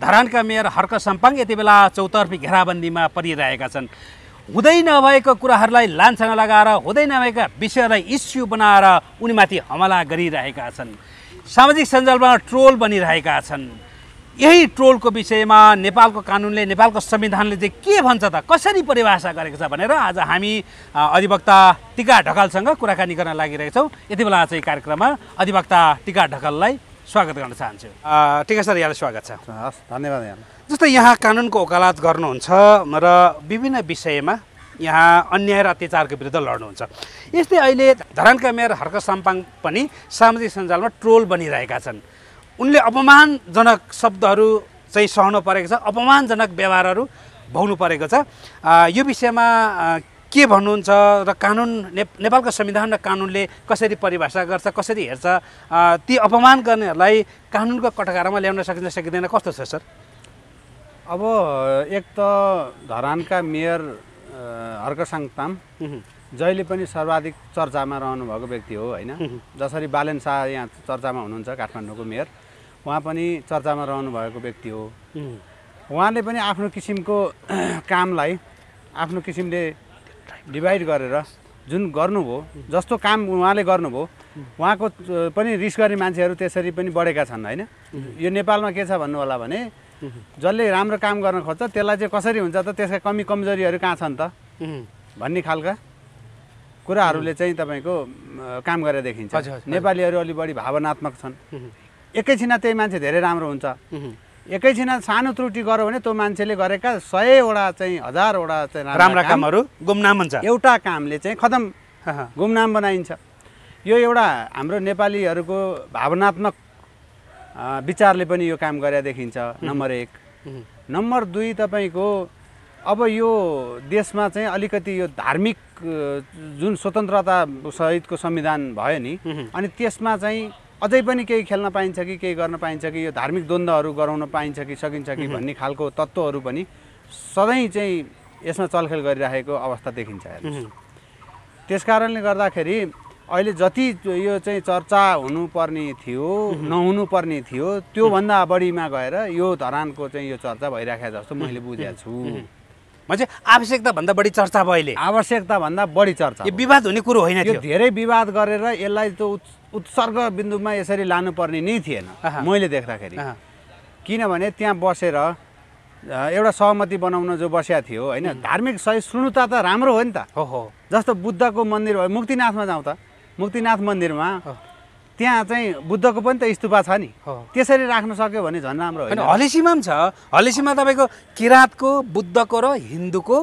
धरानका mayor Harka सम्पाङ यति बेला चौतर्फी घेराबन्दीमा परिरहेका छन् हुँदै नभएको कुराहरूलाई लान्छना लगाएर हुँदै नभएका विषयलाई इस्यु बनाएर उनीमाथि हमला गरिरहेका छन् सामाजिक सञ्जालमा ट्रोल बनिरहेका छन् यही ट्रोलको विषयमा नेपालको कानुनले नेपालको संविधानले चाहिँ के भन्छ त कसरी परिभाषा गरेको छ भनेर आज हामी अधिवक्ता टिका ढकालसँग कुराकानी गर्न लागिरहेछौँ यति बेला चाहिँ कार्यक्रममा अधिवक्ता टिका ढकाललाई स्वागत गर्न चाहन्छु ठिकै सर यहाँलाई स्वागत छ धन्यवाद यहाँ जस्तै यहाँ कानुनको ओकालात गर्नुहुन्छ र विभिन्न विषयमा यहाँ अन्याय र अत्याचारको विरुद्ध लड्नुहुन्छ यस्तै अहिले धरानका मेयर हर्क साम्पाङ पनि सामाजिक सञ्जालमा ट्रोल बनिरहेका छन् उनले अपमानजनक शब्दहरू चाहिँ सहनु परेको छ अपमानजनक व्यवहारहरू भोग्नु परेको छ यो विषयमा के भन्नुहुन्छ र कानुन नेपालको संविधान र कानुनले कसरी परिभाषा गर्छ कसरी हेर्छ ती अपमान गर्नेहरूलाई कानुनको कटकारामा ल्याउन सकिन्छ सकिँदैन कस्तो छ सर अब एक त धरानका मेयर हर्कसाङ ताम जहिले पनि सर्वाधिक चर्चामा रहनुभएको व्यक्ति हो होइन जसरी बालेन शाह यहाँ चर्चामा हुनुहुन्छ काठमाडौँको मेयर उहाँ पनि चर्चामा रहनुभएको व्यक्ति हो उहाँले पनि आफ्नो किसिमको कामलाई आफ्नो किसिमले डिभाइड गरेर जुन गर्नुभयो जस्तो काम उहाँले गर्नुभयो उहाँको पनि रिस गर्ने मान्छेहरू त्यसरी पनि बढेका छन् होइन यो नेपालमा के छ भन्नु होला भने जसले राम्रो काम गर्न खोज्छ त्यसलाई चाहिँ कसरी हुन्छ त त्यसका कमी कमजोरीहरू कहाँ छन् त भन्ने खालका कुराहरूले चाहिँ तपाईँको काम गरेर देखिन्छ नेपालीहरू अलि बढी भावनात्मक छन् एकैछिन त्यही मान्छे धेरै राम्रो हुन्छ एकैछिन सानो त्रुटि गर्यो भने त्यो मान्छेले गरेका सयवटा चाहिँ हजारवटा चाहिँ राम्रा कामहरू गुमनाम हुन्छ एउटा कामले चाहिँ खतम गुमनाम बनाइन्छ यो एउटा हाम्रो नेपालीहरूको भावनात्मक विचारले पनि यो काम गरे देखिन्छ नम्बर एक नम्बर दुई तपाईँको अब यो देशमा चाहिँ अलिकति यो धार्मिक जुन स्वतन्त्रता सहितको संविधान भयो नि अनि त्यसमा चाहिँ अझै पनि केही खेल्न पाइन्छ कि केही गर्न पाइन्छ कि यो धार्मिक द्वन्द्वहरू गराउन पाइन्छ कि सकिन्छ कि भन्ने खालको तत्त्वहरू पनि सधैँ चाहिँ यसमा चलखेल गरिराखेको अवस्था देखिन्छ त्यस कारणले गर्दाखेरि अहिले जति यो चाहिँ चर्चा हुनुपर्ने थियो नहुनुपर्ने थियो त्योभन्दा बढीमा गएर यो धरानको चाहिँ यो चर्चा भइराखेको जस्तो मैले बुझेको छु आवश्यकता आवश्यकताभन्दा बढी चर्चा भयो अहिले आवश्यकताभन्दा बढी चर्चा यो विवाद हुने कुरो होइन यो धेरै विवाद गरेर यसलाई त्यो उत्सर्ग बिन्दुमा यसरी लानुपर्ने नै थिएन मैले देख्दाखेरि किनभने त्यहाँ बसेर एउटा सहमति बनाउन जो बसेको थियो होइन धार्मिक सहिष्णुता त राम्रो हो नि त हो हो जस्तो बुद्धको मन्दिर भयो मुक्तिनाथमा जाउँ त मुक्तिनाथ मन्दिरमा त्यहाँ चाहिँ बुद्धको पनि त स्तुपा छ नि त्यसरी राख्न सक्यो भने झन् राम्रो होइन हलेसीमा पनि छ हलेसीमा तपाईँको किराँतको बुद्धको र हिन्दूको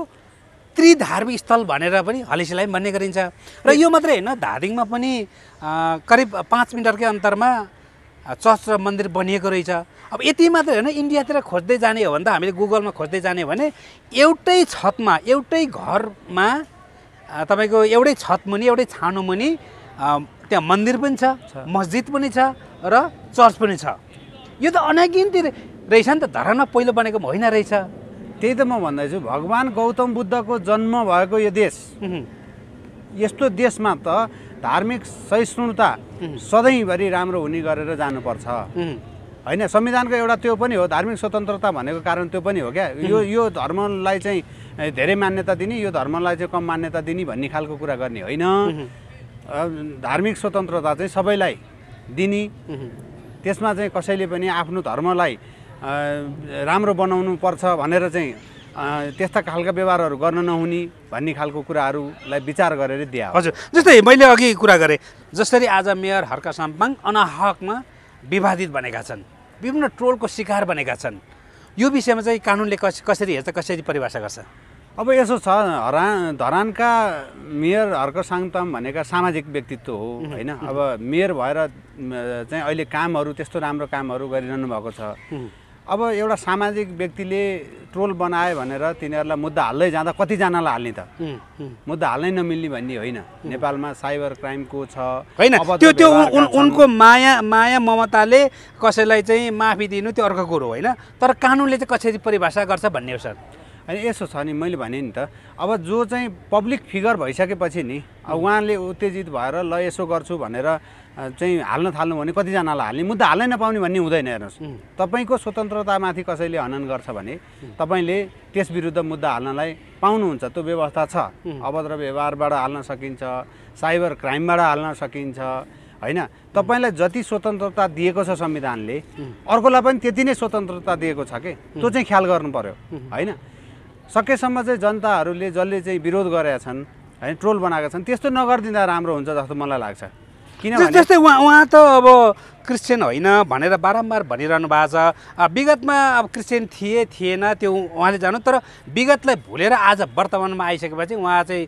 त्रिधार्मिक स्थल भनेर पनि हलेसीलाई भन्ने गरिन्छ र यो मात्रै होइन धादिङमा पनि करिब पाँच मिटरकै अन्तरमा चर्च र मन्दिर बनिएको रहेछ अब यति मात्रै होइन इन्डियातिर खोज्दै जाने हो भने त हामीले गुगलमा खोज्दै जाने हो भने एउटै छतमा एउटै घरमा तपाईँको एउटै छत मुनि एउटै छानो मुनि त्यहाँ मन्दिर पनि छ मस्जिद पनि छ र चर्च पनि छ यो त अनगिन्ती रहेछ नि त धरानमा पहिलो बनेको होइन रहेछ त्यही त म भन्दैछु भगवान् गौतम बुद्धको जन्म भएको यो देश यस्तो देशमा त धार्मिक सहिष्णुता सधैँभरि राम्रो हुने गरेर जानुपर्छ होइन संविधानको एउटा त्यो पनि हो धार्मिक स्वतन्त्रता भनेको कारण त्यो पनि हो क्या यो यो धर्मलाई चाहिँ धेरै मान्यता दिने यो धर्मलाई चाहिँ कम मान्यता दिने भन्ने खालको कुरा गर्ने होइन धार्मिक स्वतन्त्रता चाहिँ सबैलाई दिने त्यसमा चाहिँ कसैले पनि आफ्नो धर्मलाई राम्रो बनाउनु पर्छ भनेर चाहिँ त्यस्ता खालका व्यवहारहरू गर्न नहुने भन्ने खालको कुराहरूलाई विचार गरेर दिए हजुर जस्तै मैले अघि कुरा गरेँ जसरी आज मेयर हर्का साम्पाङ अनाहकमा विवादित बनेका छन् विभिन्न ट्रोलको शिकार बनेका छन् यो विषयमा चाहिँ कानुनले कस कसरी हेर्छ कसरी परिभाषा गर्छ अब यसो छ हरान धरानका मेयर हर्क साङताम भनेका सामाजिक व्यक्तित्व हो होइन अब मेयर भएर चाहिँ अहिले कामहरू त्यस्तो राम्रो कामहरू गरिरहनु भएको छ अब एउटा सामाजिक व्यक्तिले ट्रोल बनाए भनेर तिनीहरूलाई मुद्दा हाल्दै जाँदा कतिजनालाई हाल्ने त मुद्दा हाल्नै नमिल्ने भन्ने होइन नेपालमा साइबर क्राइमको छ होइन त्यो त्यो उनको माया माया ममताले कसैलाई चाहिँ माफी दिनु त्यो अर्को कुरो होइन तर कानुनले चाहिँ कसरी परिभाषा गर्छ भन्ने हो सर अनि यसो छ नि मैले भने नि त अब जो चाहिँ पब्लिक फिगर भइसकेपछि नि अब उहाँले उत्तेजित भएर ल यसो गर्छु भनेर चाहिँ हाल्न थाल्नु भने कतिजनालाई हाल्ने मुद्दा हाल्नै नपाउने भन्ने हुँदैन हेर्नुहोस् तपाईँको स्वतन्त्रतामाथि कसैले हनन गर्छ भने तपाईँले त्यस विरुद्ध मुद्दा हाल्नलाई पाउनुहुन्छ त्यो व्यवस्था छ अभद्र व्यवहारबाट हाल्न सकिन्छ साइबर क्राइमबाट हाल्न सकिन्छ होइन तपाईँलाई जति स्वतन्त्रता दिएको छ संविधानले अर्कोलाई पनि त्यति नै स्वतन्त्रता दिएको छ कि त्यो चाहिँ ख्याल गर्नु पर्यो होइन सकेसम्म चाहिँ जनताहरूले जसले चाहिँ विरोध गरेका छन् होइन ट्रोल बनाएका छन् त्यस्तो नगरिदिँदा राम्रो हुन्छ जस्तो मलाई लाग्छ किनभने त्यस्तै उहाँ उहाँ त अब क्रिस्चियन होइन भनेर बारम्बार भनिरहनु भएको छ विगतमा अब क्रिस्चियन थिए थिएन त्यो उहाँले जानु तर विगतलाई भुलेर आज वर्तमानमा आइसकेपछि उहाँ चाहिँ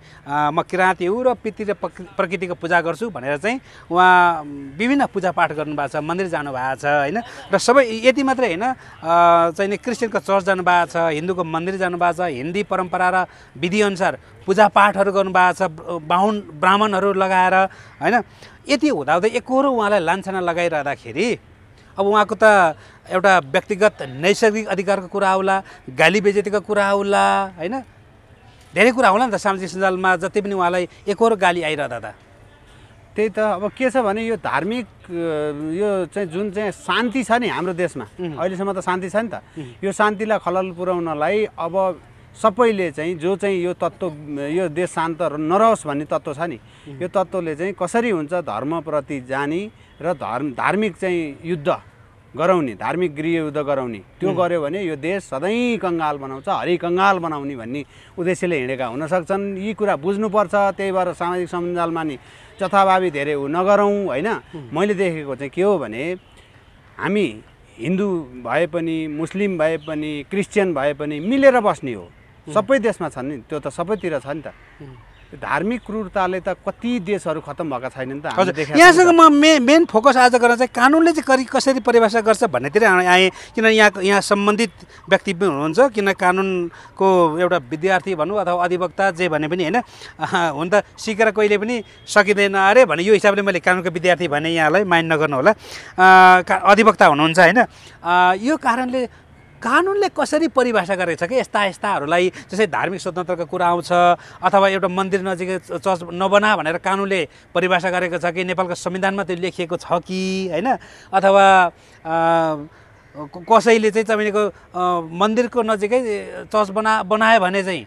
म किराँती हुँ र पितृ र प्रकृतिको पूजा गर्छु भनेर चाहिँ उहाँ विभिन्न पूजापाठ गर्नुभएको छ मन्दिर जानुभएको छ होइन र सबै यति मात्रै होइन चाहिँ नि क्रिस्चियनको चर्च जानुभएको छ हिन्दूको मन्दिर जानुभएको छ हिन्दी परम्परा र विधिअनुसार पूजापाठहरू गर्नुभएको छ बाहुन ब्राह्मणहरू लगाएर होइन यति हुँदाहुँदै एकहोरो उहाँलाई लान्छना लगाइरहँदा जाँदाखेरि अब उहाँको त एउटा व्यक्तिगत नैसर्गिक अधिकारको कुरा आउला गाली बेजेतीको कुरा आउला होइन धेरै कुरा होला नि त सामाजिक सञ्जालमा जति पनि उहाँलाई एकहोरो गाली आइरहँदा त त्यही त अब के छ भने यो धार्मिक यो चाहिँ जुन चाहिँ शान्ति छ नि हाम्रो देशमा अहिलेसम्म त शान्ति छ नि त यो शान्तिलाई खलल पुर्याउनलाई अब सबैले चाहिँ जो चाहिँ यो तत्त्व यो देश शान्त नरहोस् भन्ने तत्त्व छ नि यो तत्त्वले चाहिँ कसरी हुन्छ धर्मप्रति जाने र धर्म धार्मिक चाहिँ युद्ध गराउने धार्मिक गृहयुद्ध गराउने त्यो गऱ्यो भने यो देश सधैँ कङ्गाल बनाउँछ हरि कङ्गाल बनाउने भन्ने उद्देश्यले हिँडेका हुनसक्छन् यी कुरा बुझ्नुपर्छ त्यही भएर सामाजिक सञ्जालमा नि जथाभावी धेरै ऊ नगरौँ होइन मैले देखेको चाहिँ के हो भने हामी हिन्दू भए पनि मुस्लिम भए पनि क्रिस्चियन भए पनि मिलेर बस्ने हो सबै देशमा छन् नि त्यो त सबैतिर छ नि त धार्मिक क्रूरताले त कति देशहरू खत्तम छैन नि त यहाँसँग म मे मेन फोकस आज गरेर चाहिँ कानुनले चाहिँ करि कसरी परिभाषा गर्छ भन्नेतिर आएँ किन यहाँ यहाँ सम्बन्धित व्यक्ति पनि हुनुहुन्छ किन कानुनको एउटा विद्यार्थी भनौँ अथवा अधिवक्ता जे भने पनि होइन हुन त सिकेर कहिले पनि सकिँदैन अरे भने यो हिसाबले मैले कानुनको विद्यार्थी भने यहाँलाई माइन्ड नगर्नु होला अधिवक्ता हुनुहुन्छ होइन यो कारणले कानुनले कसरी परिभाषा गरेको छ कि यस्ता यस्ताहरूलाई जस्तै धार्मिक स्वतन्त्रको कुरा आउँछ अथवा एउटा मन्दिर नजिकै चर्च नबना भनेर कानुनले परिभाषा गरेको छ कि नेपालको संविधानमा त्यो लेखिएको छ कि होइन अथवा कसैले चाहिँ तपाईँको मन्दिरको नजिकै चर्च बना बनायो भने चाहिँ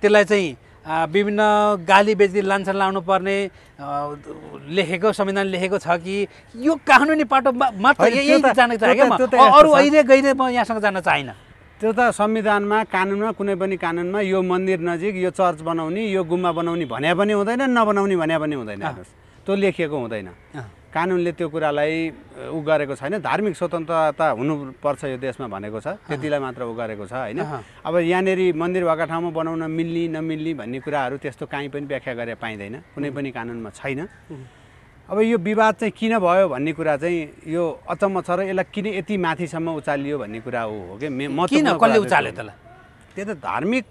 त्यसलाई चाहिँ विभिन्न गाली बेजी लान्छन लाउनु पर्ने लेखेको संविधान लेखेको छ कि यो कानुनी पाटो मात्र अरू अहिले गहिले म यहाँसँग जान चाहिँ त्यो त संविधानमा कानुनमा कुनै पनि कानुनमा यो मन्दिर नजिक यो चर्च बनाउने यो गुम्बा बनाउने भन्या पनि हुँदैन नबनाउने भन्या पनि हुँदैन त्यो लेखिएको हुँदैन कानुनले त्यो कुरालाई उ गरेको छैन धार्मिक स्वतन्त्रता हुनुपर्छ यो देशमा भनेको छ त्यतिलाई मात्र ऊ गरेको छ होइन अब यहाँनिर मन्दिर भएको ठाउँमा बनाउन मिल्ने नमिल्ने भन्ने कुराहरू त्यस्तो काहीँ पनि व्याख्या गरेर पाइँदैन कुनै पनि कानुनमा छैन अब यो विवाद चाहिँ किन भयो भन्ने कुरा चाहिँ यो अचम्म छ र यसलाई किन यति माथिसम्म उचालियो भन्ने कुरा हो कि म कसले उचाल्यो त्यसलाई त्यो त धार्मिक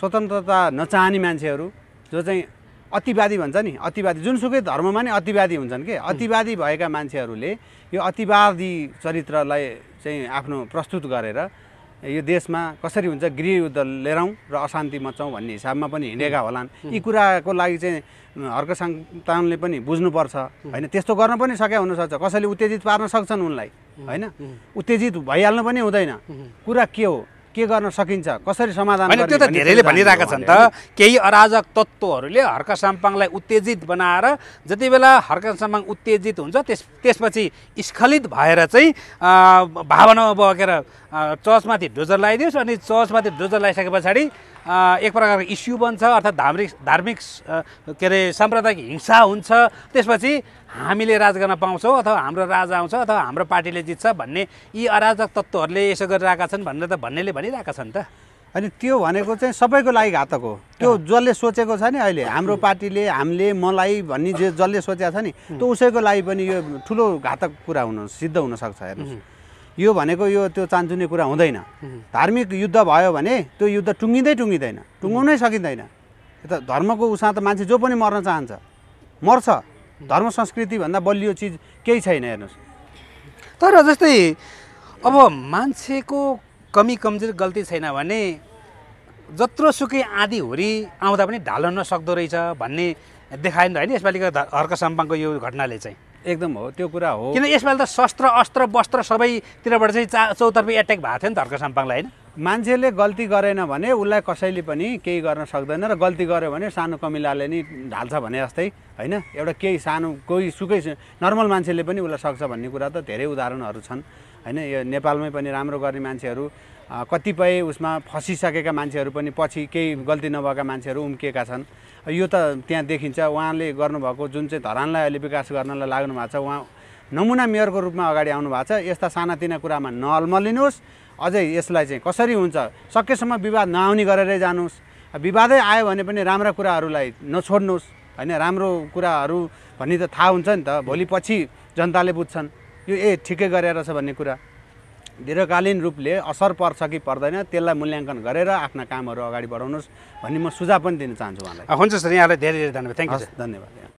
स्वतन्त्रता नचाहने मान्छेहरू जो चाहिँ अतिवादी भन्छ नि अतिवादी जुनसुकै धर्ममा नै अतिवादी हुन्छन् कि अतिवादी भएका मान्छेहरूले यो अतिवादी चरित्रलाई चाहिँ आफ्नो प्रस्तुत गरेर यो देशमा कसरी हुन्छ गृह युद्ध लिएर र अशान्ति मचाउँ भन्ने हिसाबमा पनि हिँडेका होलान् यी कुराको लागि चाहिँ हर्क सन्तानले पनि बुझ्नुपर्छ होइन त्यस्तो गर्न पनि सके हुनसक्छ कसैले उत्तेजित पार्न सक्छन् उनलाई होइन उत्तेजित भइहाल्नु पनि हुँदैन कुरा के हो के गर्न सकिन्छ कसरी समाधान होइन त्यो त धेरैले भनिरहेका छन् त केही अराजक तत्त्वहरूले हर्क साम्पाङलाई उत्तेजित बनाएर जति बेला हर्क साम्पाङ उत्तेजित हुन्छ त्यस त्यसपछि स्खलित भएर चाहिँ भावनामा बगेर चर्चमाथि डोजर लगाइदियोस् अनि चर्चमाथि डोजर लगाइसके पछाडि एक प्रकारको इस्यु बन्छ अर्थात् धार्मिक धार्मिक के अरे साम्प्रदायिक हिंसा हुन्छ त्यसपछि हामीले राज गर्न पाउँछौँ अथवा हाम्रो राजा आउँछ अथवा हाम्रो पार्टीले जित्छ भन्ने यी अराजक तत्त्वहरूले यसो गरिरहेका छन् भनेर त भन्नेले भनिरहेका छन् त अनि त्यो भनेको चाहिँ सबैको लागि घातक हो त्यो जसले सोचेको छ नि अहिले हाम्रो पार्टीले हामीले मलाई भन्ने जे जसले सोचेको छ नि त्यो उसैको लागि पनि यो ठुलो घातक कुरा हुन सिद्ध हुनसक्छ हेर्नुहोस् यो भनेको यो त्यो चान्चुने कुरा हुँदैन धार्मिक युद्ध भयो भने त्यो युद्ध टुङ्गिँदै टुङ्गिँदैन टुङ्गाउनै सकिँदैन त धर्मको उसमा त मान्छे जो पनि मर्न चाहन्छ मर्छ धर्म संस्कृतिभन्दा बलियो चिज केही छैन हेर्नुहोस् तर जस्तै अब मान्छेको कमी कमजोर गल्ती छैन भने जत्रो सुकै आँधी हुरी आउँदा पनि ढाल्न नसक्दो रहेछ भन्ने देखायो नि त होइन यसपालिको हर्क साम्पाङको यो घटनाले चाहिँ एकदम हो त्यो कुरा हो किन यसपालि त शस्त्र अस्त्र वस्त्र सबैतिरबाट चाहिँ चा चौतर्फी एट्याक भएको थियो नि त हर्क होइन मान्छेले गल्ती गरेन भने उसलाई कसैले पनि केही गर्न सक्दैन र गल्ती गर्यो भने सानो कमिलाले नि ढाल्छ भने जस्तै होइन एउटा केही सानो कोही सुकै नर्मल मान्छेले पनि उसलाई सक्छ भन्ने कुरा त धेरै उदाहरणहरू छन् होइन यो नेपालमै पनि राम्रो गर्ने मान्छेहरू कतिपय उसमा फसिसकेका मान्छेहरू पनि पछि केही गल्ती नभएका मान्छेहरू उम्किएका छन् यो त त्यहाँ देखिन्छ उहाँले गर्नुभएको जुन चाहिँ धरानलाई अहिले विकास गर्नलाई लाग्नु भएको छ उहाँ नमुना मेयरको रूपमा अगाडि आउनु भएको छ यस्ता सानातिना कुरामा नअल्मलिनुहोस् अझै यसलाई चाहिँ कसरी हुन्छ सकेसम्म विवाद नआउने गरेरै जानुहोस् विवादै आयो भने पनि राम्रा कुराहरूलाई नछोड्नुहोस् होइन राम्रो कुराहरू भन्ने त थाहा हुन्छ नि त भोलि पछि जनताले बुझ्छन् यो ए ठिकै गरेर छ भन्ने कुरा दीर्घकालीन रूपले असर पर्छ कि पर्दैन त्यसलाई मूल्याङ्कन गरेर आफ्ना कामहरू अगाडि बढाउनुहोस् भन्ने म सुझाव पनि दिन चाहन्छु उहाँलाई हुन्छ सर यहाँलाई धेरै धेरै धन्यवाद थ्याङ्क यू धन्यवाद